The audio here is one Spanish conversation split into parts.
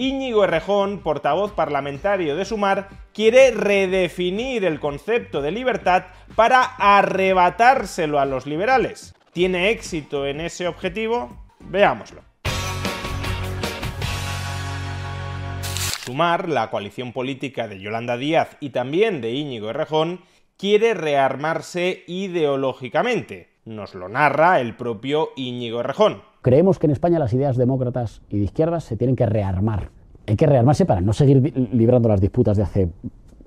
Íñigo Errejón, portavoz parlamentario de Sumar, quiere redefinir el concepto de libertad para arrebatárselo a los liberales. ¿Tiene éxito en ese objetivo? Veámoslo. Sumar, la coalición política de Yolanda Díaz y también de Íñigo Errejón, quiere rearmarse ideológicamente. Nos lo narra el propio Íñigo Errejón. Creemos que en España las ideas demócratas y de izquierdas se tienen que rearmar. Hay que rearmarse para no seguir librando las disputas de hace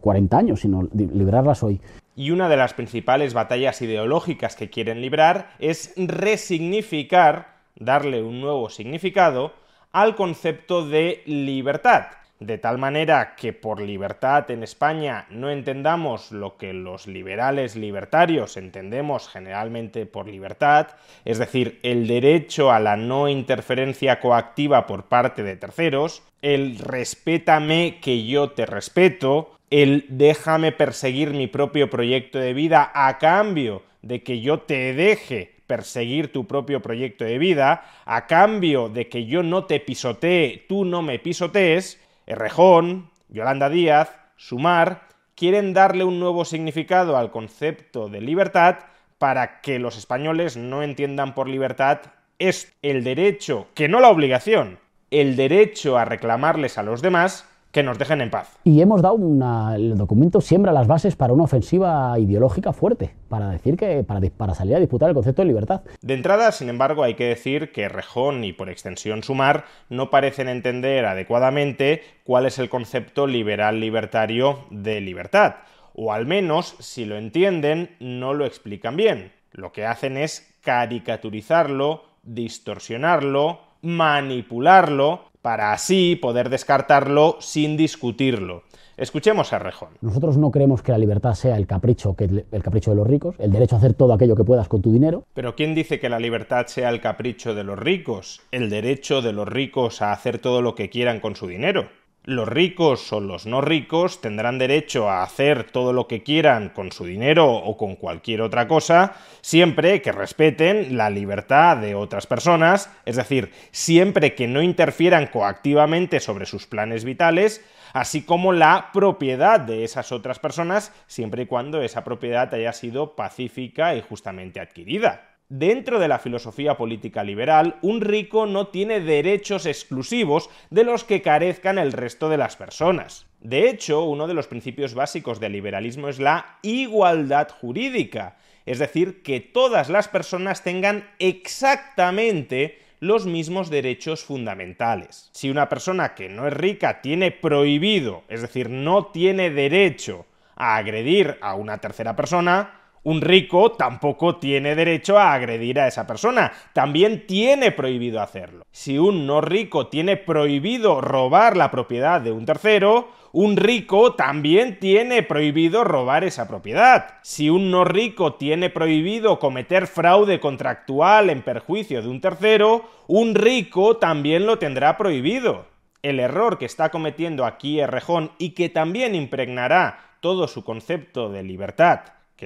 40 años, sino librarlas hoy. Y una de las principales batallas ideológicas que quieren librar es resignificar, darle un nuevo significado al concepto de libertad de tal manera que por libertad en España no entendamos lo que los liberales libertarios entendemos generalmente por libertad, es decir, el derecho a la no interferencia coactiva por parte de terceros, el respétame que yo te respeto, el déjame perseguir mi propio proyecto de vida a cambio de que yo te deje perseguir tu propio proyecto de vida, a cambio de que yo no te pisotee, tú no me pisotees, Errejón, Yolanda Díaz, Sumar, quieren darle un nuevo significado al concepto de libertad para que los españoles no entiendan por libertad es el derecho, que no la obligación, el derecho a reclamarles a los demás que nos dejen en paz. Y hemos dado un el documento siembra las bases para una ofensiva ideológica fuerte, para decir que para, para salir a disputar el concepto de libertad. De entrada, sin embargo, hay que decir que Rejón y por extensión Sumar no parecen entender adecuadamente cuál es el concepto liberal libertario de libertad, o al menos si lo entienden no lo explican bien. Lo que hacen es caricaturizarlo, distorsionarlo, manipularlo para así poder descartarlo sin discutirlo. Escuchemos a Rejón. Nosotros no creemos que la libertad sea el capricho, que el capricho de los ricos, el derecho a hacer todo aquello que puedas con tu dinero. Pero ¿quién dice que la libertad sea el capricho de los ricos, el derecho de los ricos a hacer todo lo que quieran con su dinero? los ricos o los no ricos tendrán derecho a hacer todo lo que quieran con su dinero o con cualquier otra cosa, siempre que respeten la libertad de otras personas, es decir, siempre que no interfieran coactivamente sobre sus planes vitales, así como la propiedad de esas otras personas, siempre y cuando esa propiedad haya sido pacífica y justamente adquirida. Dentro de la filosofía política liberal, un rico no tiene derechos exclusivos de los que carezcan el resto de las personas. De hecho, uno de los principios básicos del liberalismo es la igualdad jurídica, es decir, que todas las personas tengan exactamente los mismos derechos fundamentales. Si una persona que no es rica tiene prohibido, es decir, no tiene derecho a agredir a una tercera persona, un rico tampoco tiene derecho a agredir a esa persona, también tiene prohibido hacerlo. Si un no rico tiene prohibido robar la propiedad de un tercero, un rico también tiene prohibido robar esa propiedad. Si un no rico tiene prohibido cometer fraude contractual en perjuicio de un tercero, un rico también lo tendrá prohibido. El error que está cometiendo aquí Errejón y que también impregnará todo su concepto de libertad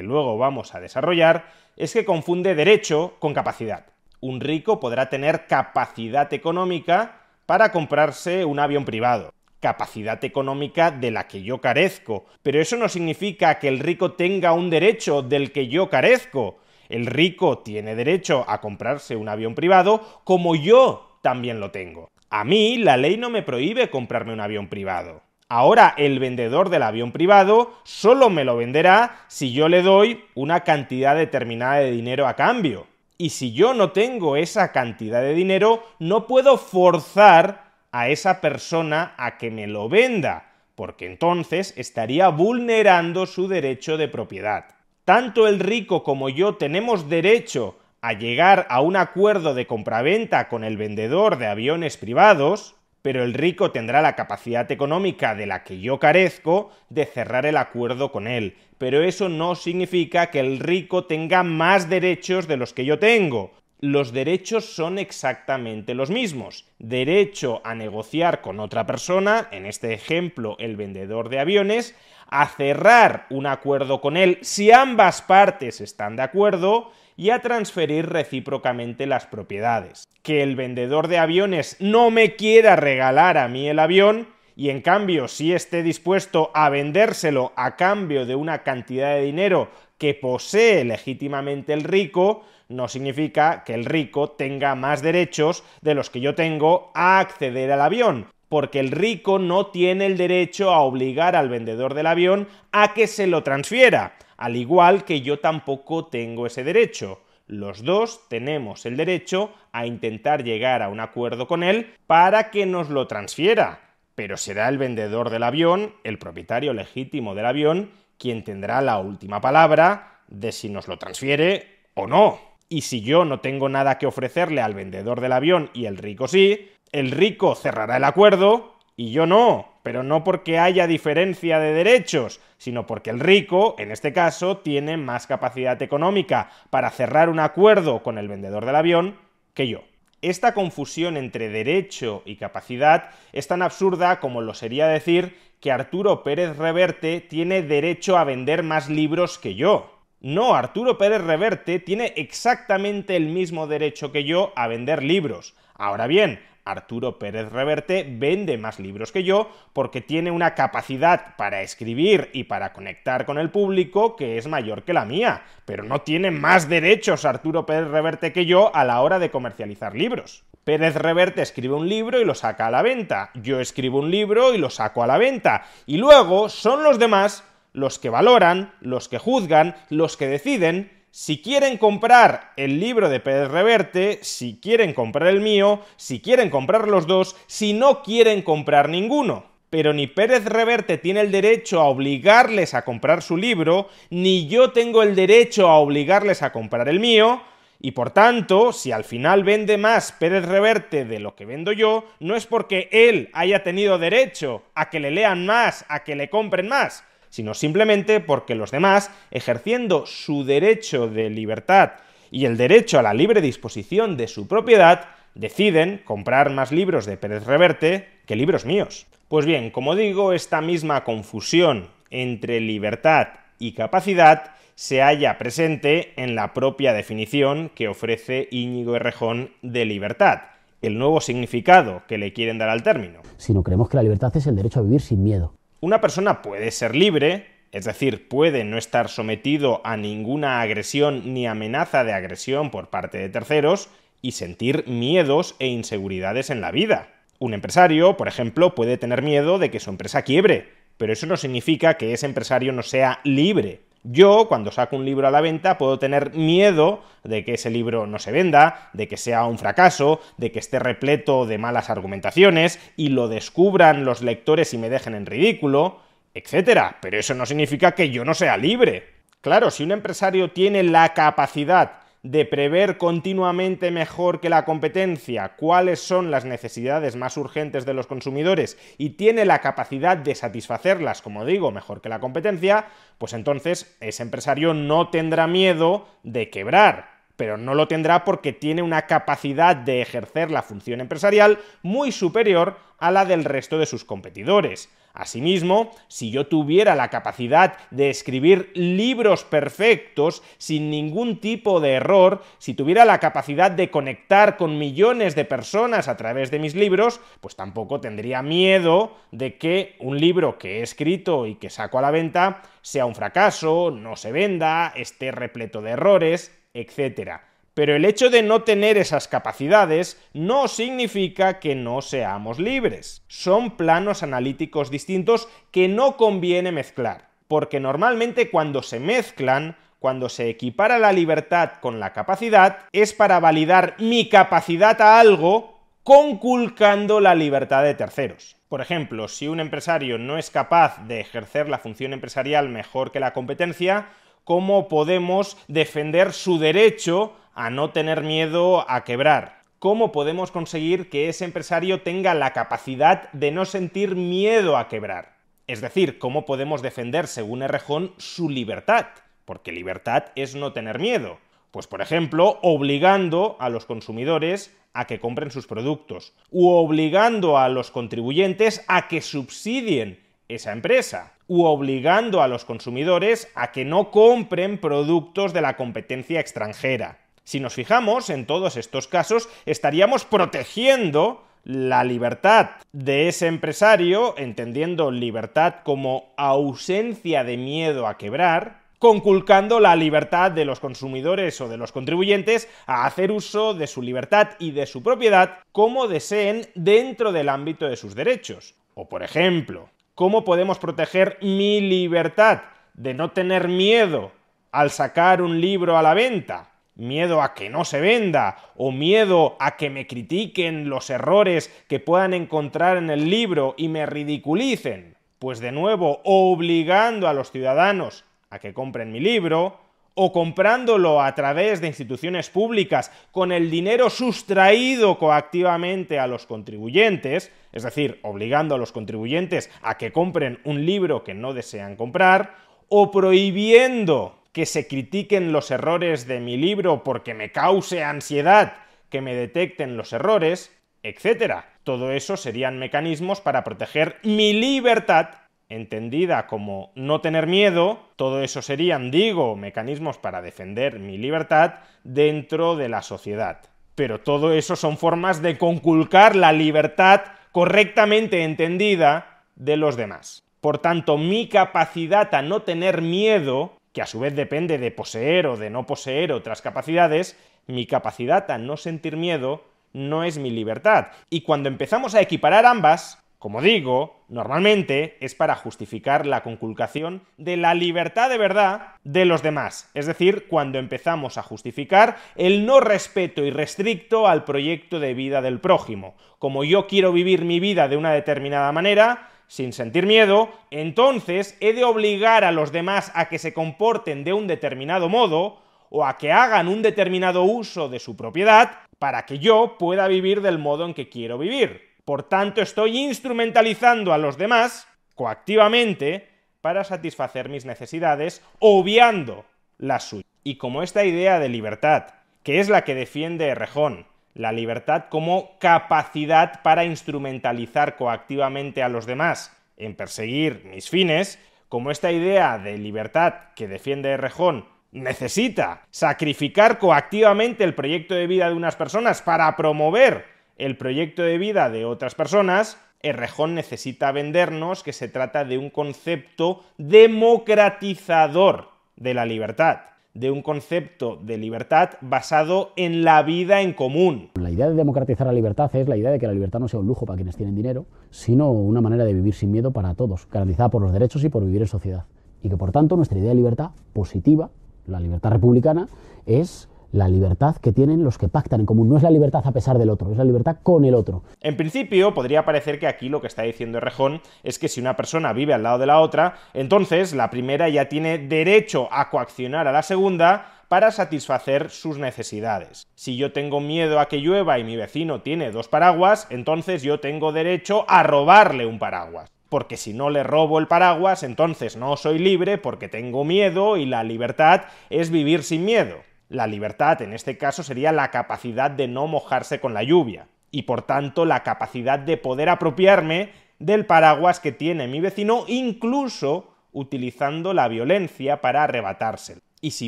luego vamos a desarrollar, es que confunde derecho con capacidad. Un rico podrá tener capacidad económica para comprarse un avión privado, capacidad económica de la que yo carezco, pero eso no significa que el rico tenga un derecho del que yo carezco. El rico tiene derecho a comprarse un avión privado como yo también lo tengo. A mí la ley no me prohíbe comprarme un avión privado. Ahora el vendedor del avión privado solo me lo venderá si yo le doy una cantidad determinada de dinero a cambio. Y si yo no tengo esa cantidad de dinero, no puedo forzar a esa persona a que me lo venda, porque entonces estaría vulnerando su derecho de propiedad. Tanto el rico como yo tenemos derecho a llegar a un acuerdo de compraventa con el vendedor de aviones privados, pero el rico tendrá la capacidad económica de la que yo carezco de cerrar el acuerdo con él. Pero eso no significa que el rico tenga más derechos de los que yo tengo. Los derechos son exactamente los mismos. Derecho a negociar con otra persona, en este ejemplo el vendedor de aviones, a cerrar un acuerdo con él si ambas partes están de acuerdo, y a transferir recíprocamente las propiedades. Que el vendedor de aviones no me quiera regalar a mí el avión y en cambio si esté dispuesto a vendérselo a cambio de una cantidad de dinero que posee legítimamente el rico, no significa que el rico tenga más derechos de los que yo tengo a acceder al avión, porque el rico no tiene el derecho a obligar al vendedor del avión a que se lo transfiera al igual que yo tampoco tengo ese derecho. Los dos tenemos el derecho a intentar llegar a un acuerdo con él para que nos lo transfiera, pero será el vendedor del avión, el propietario legítimo del avión, quien tendrá la última palabra de si nos lo transfiere o no. Y si yo no tengo nada que ofrecerle al vendedor del avión y el rico sí, el rico cerrará el acuerdo y yo no, pero no porque haya diferencia de derechos, sino porque el rico, en este caso, tiene más capacidad económica para cerrar un acuerdo con el vendedor del avión que yo. Esta confusión entre derecho y capacidad es tan absurda como lo sería decir que Arturo Pérez Reverte tiene derecho a vender más libros que yo. No, Arturo Pérez Reverte tiene exactamente el mismo derecho que yo a vender libros. Ahora bien, Arturo Pérez Reverte vende más libros que yo porque tiene una capacidad para escribir y para conectar con el público que es mayor que la mía, pero no tiene más derechos Arturo Pérez Reverte que yo a la hora de comercializar libros. Pérez Reverte escribe un libro y lo saca a la venta, yo escribo un libro y lo saco a la venta, y luego son los demás los que valoran, los que juzgan, los que deciden si quieren comprar el libro de Pérez Reverte, si quieren comprar el mío, si quieren comprar los dos, si no quieren comprar ninguno. Pero ni Pérez Reverte tiene el derecho a obligarles a comprar su libro, ni yo tengo el derecho a obligarles a comprar el mío, y por tanto, si al final vende más Pérez Reverte de lo que vendo yo, no es porque él haya tenido derecho a que le lean más, a que le compren más, sino simplemente porque los demás, ejerciendo su derecho de libertad y el derecho a la libre disposición de su propiedad, deciden comprar más libros de Pérez Reverte que libros míos. Pues bien, como digo, esta misma confusión entre libertad y capacidad se halla presente en la propia definición que ofrece Íñigo Errejón de libertad, el nuevo significado que le quieren dar al término. Si no creemos que la libertad es el derecho a vivir sin miedo, una persona puede ser libre, es decir, puede no estar sometido a ninguna agresión ni amenaza de agresión por parte de terceros y sentir miedos e inseguridades en la vida. Un empresario, por ejemplo, puede tener miedo de que su empresa quiebre, pero eso no significa que ese empresario no sea libre. Yo, cuando saco un libro a la venta, puedo tener miedo de que ese libro no se venda, de que sea un fracaso, de que esté repleto de malas argumentaciones y lo descubran los lectores y me dejen en ridículo, etcétera. Pero eso no significa que yo no sea libre. Claro, si un empresario tiene la capacidad de prever continuamente mejor que la competencia cuáles son las necesidades más urgentes de los consumidores y tiene la capacidad de satisfacerlas, como digo, mejor que la competencia, pues entonces ese empresario no tendrá miedo de quebrar, pero no lo tendrá porque tiene una capacidad de ejercer la función empresarial muy superior a la del resto de sus competidores. Asimismo, si yo tuviera la capacidad de escribir libros perfectos sin ningún tipo de error, si tuviera la capacidad de conectar con millones de personas a través de mis libros, pues tampoco tendría miedo de que un libro que he escrito y que saco a la venta sea un fracaso, no se venda, esté repleto de errores, etcétera. Pero el hecho de no tener esas capacidades no significa que no seamos libres. Son planos analíticos distintos que no conviene mezclar, porque normalmente cuando se mezclan, cuando se equipara la libertad con la capacidad, es para validar mi capacidad a algo conculcando la libertad de terceros. Por ejemplo, si un empresario no es capaz de ejercer la función empresarial mejor que la competencia, ¿cómo podemos defender su derecho a no tener miedo a quebrar. ¿Cómo podemos conseguir que ese empresario tenga la capacidad de no sentir miedo a quebrar? Es decir, ¿cómo podemos defender, según Errejón, su libertad? Porque libertad es no tener miedo. Pues por ejemplo, obligando a los consumidores a que compren sus productos, u obligando a los contribuyentes a que subsidien esa empresa, u obligando a los consumidores a que no compren productos de la competencia extranjera. Si nos fijamos, en todos estos casos estaríamos protegiendo la libertad de ese empresario, entendiendo libertad como ausencia de miedo a quebrar, conculcando la libertad de los consumidores o de los contribuyentes a hacer uso de su libertad y de su propiedad como deseen dentro del ámbito de sus derechos. O por ejemplo, ¿cómo podemos proteger mi libertad de no tener miedo al sacar un libro a la venta? miedo a que no se venda o miedo a que me critiquen los errores que puedan encontrar en el libro y me ridiculicen, pues de nuevo obligando a los ciudadanos a que compren mi libro o comprándolo a través de instituciones públicas con el dinero sustraído coactivamente a los contribuyentes, es decir, obligando a los contribuyentes a que compren un libro que no desean comprar, o prohibiendo que se critiquen los errores de mi libro porque me cause ansiedad que me detecten los errores, etc. Todo eso serían mecanismos para proteger mi libertad, entendida como no tener miedo, todo eso serían, digo, mecanismos para defender mi libertad dentro de la sociedad. Pero todo eso son formas de conculcar la libertad correctamente entendida de los demás. Por tanto, mi capacidad a no tener miedo que a su vez depende de poseer o de no poseer otras capacidades, mi capacidad a no sentir miedo no es mi libertad. Y cuando empezamos a equiparar ambas, como digo, normalmente es para justificar la conculcación de la libertad de verdad de los demás, es decir, cuando empezamos a justificar el no respeto irrestricto al proyecto de vida del prójimo. Como yo quiero vivir mi vida de una determinada manera, sin sentir miedo, entonces he de obligar a los demás a que se comporten de un determinado modo o a que hagan un determinado uso de su propiedad para que yo pueda vivir del modo en que quiero vivir. Por tanto, estoy instrumentalizando a los demás coactivamente para satisfacer mis necesidades, obviando las suyas. Y como esta idea de libertad, que es la que defiende Rejón, la libertad como capacidad para instrumentalizar coactivamente a los demás en perseguir mis fines, como esta idea de libertad que defiende Rejón necesita sacrificar coactivamente el proyecto de vida de unas personas para promover el proyecto de vida de otras personas, Errejón necesita vendernos que se trata de un concepto democratizador de la libertad de un concepto de libertad basado en la vida en común. La idea de democratizar la libertad es la idea de que la libertad no sea un lujo para quienes tienen dinero, sino una manera de vivir sin miedo para todos, garantizada por los derechos y por vivir en sociedad. Y que por tanto nuestra idea de libertad positiva, la libertad republicana, es la libertad que tienen los que pactan en común. No es la libertad a pesar del otro, es la libertad con el otro. En principio, podría parecer que aquí lo que está diciendo Rejón es que si una persona vive al lado de la otra, entonces la primera ya tiene derecho a coaccionar a la segunda para satisfacer sus necesidades. Si yo tengo miedo a que llueva y mi vecino tiene dos paraguas, entonces yo tengo derecho a robarle un paraguas porque si no le robo el paraguas, entonces no soy libre porque tengo miedo y la libertad es vivir sin miedo. La libertad en este caso sería la capacidad de no mojarse con la lluvia y por tanto la capacidad de poder apropiarme del paraguas que tiene mi vecino incluso utilizando la violencia para arrebatárselo. Y si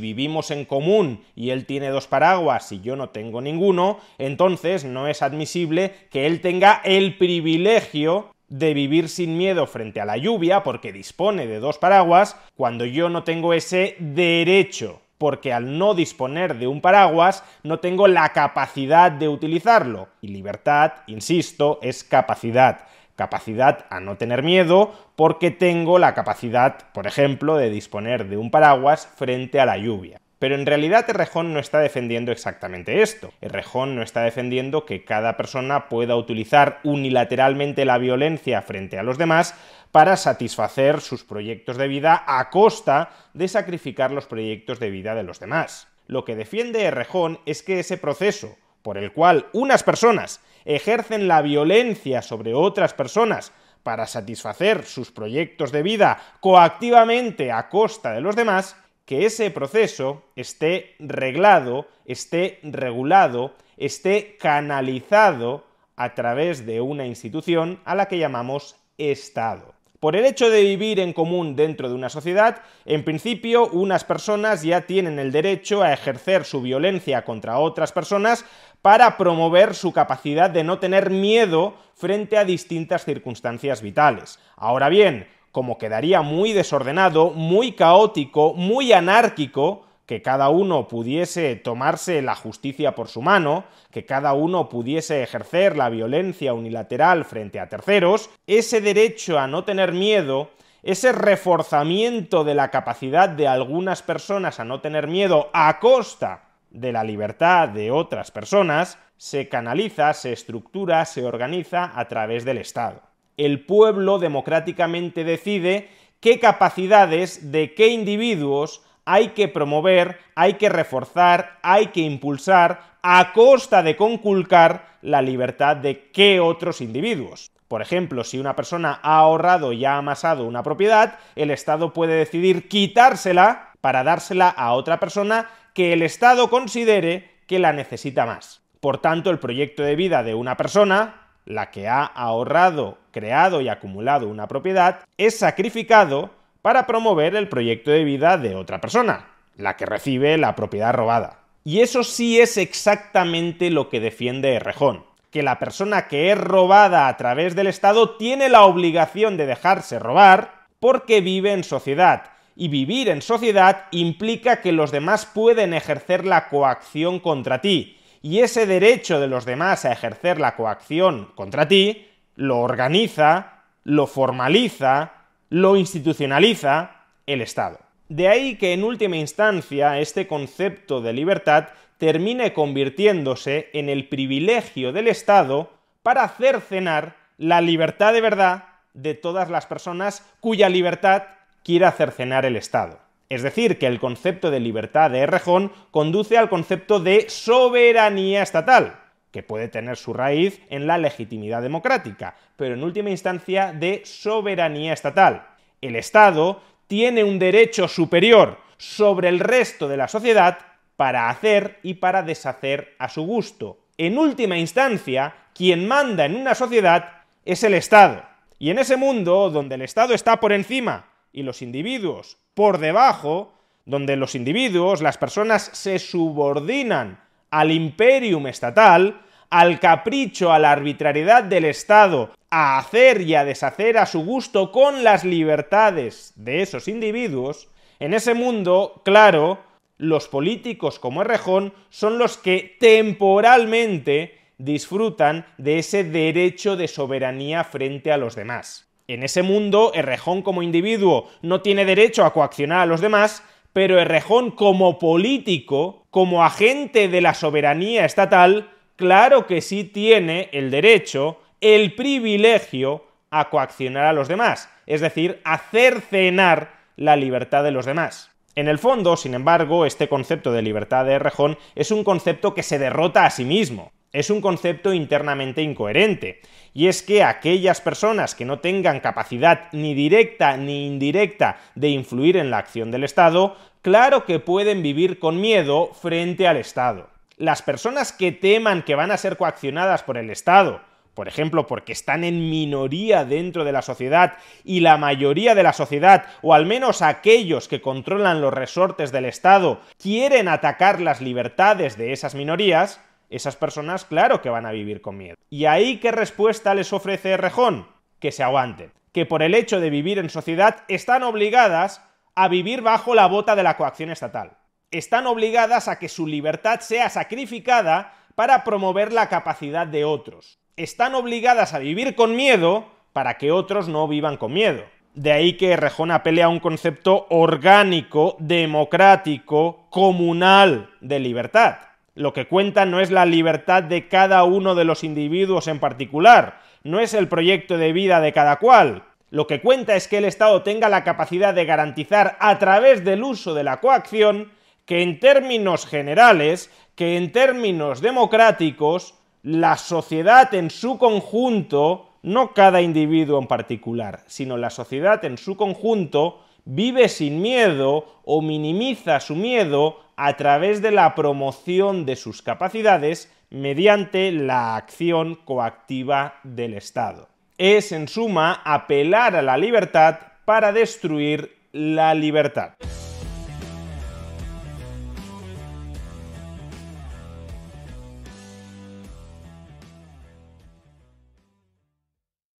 vivimos en común y él tiene dos paraguas y yo no tengo ninguno, entonces no es admisible que él tenga el privilegio de vivir sin miedo frente a la lluvia porque dispone de dos paraguas cuando yo no tengo ese derecho porque al no disponer de un paraguas no tengo la capacidad de utilizarlo. Y libertad, insisto, es capacidad. Capacidad a no tener miedo porque tengo la capacidad, por ejemplo, de disponer de un paraguas frente a la lluvia. Pero en realidad Errejón no está defendiendo exactamente esto. Errejón no está defendiendo que cada persona pueda utilizar unilateralmente la violencia frente a los demás para satisfacer sus proyectos de vida a costa de sacrificar los proyectos de vida de los demás. Lo que defiende Rejón es que ese proceso, por el cual unas personas ejercen la violencia sobre otras personas para satisfacer sus proyectos de vida coactivamente a costa de los demás, que ese proceso esté reglado, esté regulado, esté canalizado a través de una institución a la que llamamos Estado. Por el hecho de vivir en común dentro de una sociedad, en principio unas personas ya tienen el derecho a ejercer su violencia contra otras personas para promover su capacidad de no tener miedo frente a distintas circunstancias vitales. Ahora bien, como quedaría muy desordenado, muy caótico, muy anárquico, que cada uno pudiese tomarse la justicia por su mano, que cada uno pudiese ejercer la violencia unilateral frente a terceros, ese derecho a no tener miedo, ese reforzamiento de la capacidad de algunas personas a no tener miedo a costa de la libertad de otras personas, se canaliza, se estructura, se organiza a través del Estado. El pueblo democráticamente decide qué capacidades de qué individuos hay que promover, hay que reforzar, hay que impulsar, a costa de conculcar la libertad de qué otros individuos. Por ejemplo, si una persona ha ahorrado y ha amasado una propiedad, el Estado puede decidir quitársela para dársela a otra persona que el Estado considere que la necesita más. Por tanto, el proyecto de vida de una persona, la que ha ahorrado, creado y acumulado una propiedad, es sacrificado para promover el proyecto de vida de otra persona, la que recibe la propiedad robada. Y eso sí es exactamente lo que defiende Rejón, que la persona que es robada a través del Estado tiene la obligación de dejarse robar porque vive en sociedad, y vivir en sociedad implica que los demás pueden ejercer la coacción contra ti, y ese derecho de los demás a ejercer la coacción contra ti lo organiza, lo formaliza, lo institucionaliza el Estado. De ahí que en última instancia este concepto de libertad termine convirtiéndose en el privilegio del Estado para cercenar la libertad de verdad de todas las personas cuya libertad quiera cercenar el Estado. Es decir, que el concepto de libertad de rejón conduce al concepto de soberanía estatal, que puede tener su raíz en la legitimidad democrática, pero en última instancia de soberanía estatal. El Estado tiene un derecho superior sobre el resto de la sociedad para hacer y para deshacer a su gusto. En última instancia, quien manda en una sociedad es el Estado. Y en ese mundo donde el Estado está por encima y los individuos por debajo, donde los individuos, las personas se subordinan al imperium estatal, al capricho, a la arbitrariedad del Estado, a hacer y a deshacer a su gusto con las libertades de esos individuos, en ese mundo, claro, los políticos como Errejón son los que temporalmente disfrutan de ese derecho de soberanía frente a los demás. En ese mundo, Errejón como individuo no tiene derecho a coaccionar a los demás, pero Errejón como político, como agente de la soberanía estatal, claro que sí tiene el derecho, el privilegio a coaccionar a los demás, es decir, a cenar la libertad de los demás. En el fondo, sin embargo, este concepto de libertad de rejón es un concepto que se derrota a sí mismo es un concepto internamente incoherente, y es que aquellas personas que no tengan capacidad ni directa ni indirecta de influir en la acción del Estado, claro que pueden vivir con miedo frente al Estado. Las personas que teman que van a ser coaccionadas por el Estado, por ejemplo, porque están en minoría dentro de la sociedad y la mayoría de la sociedad, o al menos aquellos que controlan los resortes del Estado, quieren atacar las libertades de esas minorías, esas personas, claro que van a vivir con miedo. ¿Y ahí qué respuesta les ofrece Rejón? Que se aguanten, que por el hecho de vivir en sociedad están obligadas a vivir bajo la bota de la coacción estatal. Están obligadas a que su libertad sea sacrificada para promover la capacidad de otros. Están obligadas a vivir con miedo para que otros no vivan con miedo. De ahí que Rejón apele a un concepto orgánico, democrático, comunal de libertad. Lo que cuenta no es la libertad de cada uno de los individuos en particular, no es el proyecto de vida de cada cual. Lo que cuenta es que el Estado tenga la capacidad de garantizar a través del uso de la coacción que en términos generales, que en términos democráticos, la sociedad en su conjunto, no cada individuo en particular, sino la sociedad en su conjunto, vive sin miedo o minimiza su miedo a través de la promoción de sus capacidades mediante la acción coactiva del Estado. Es, en suma, apelar a la libertad para destruir la libertad.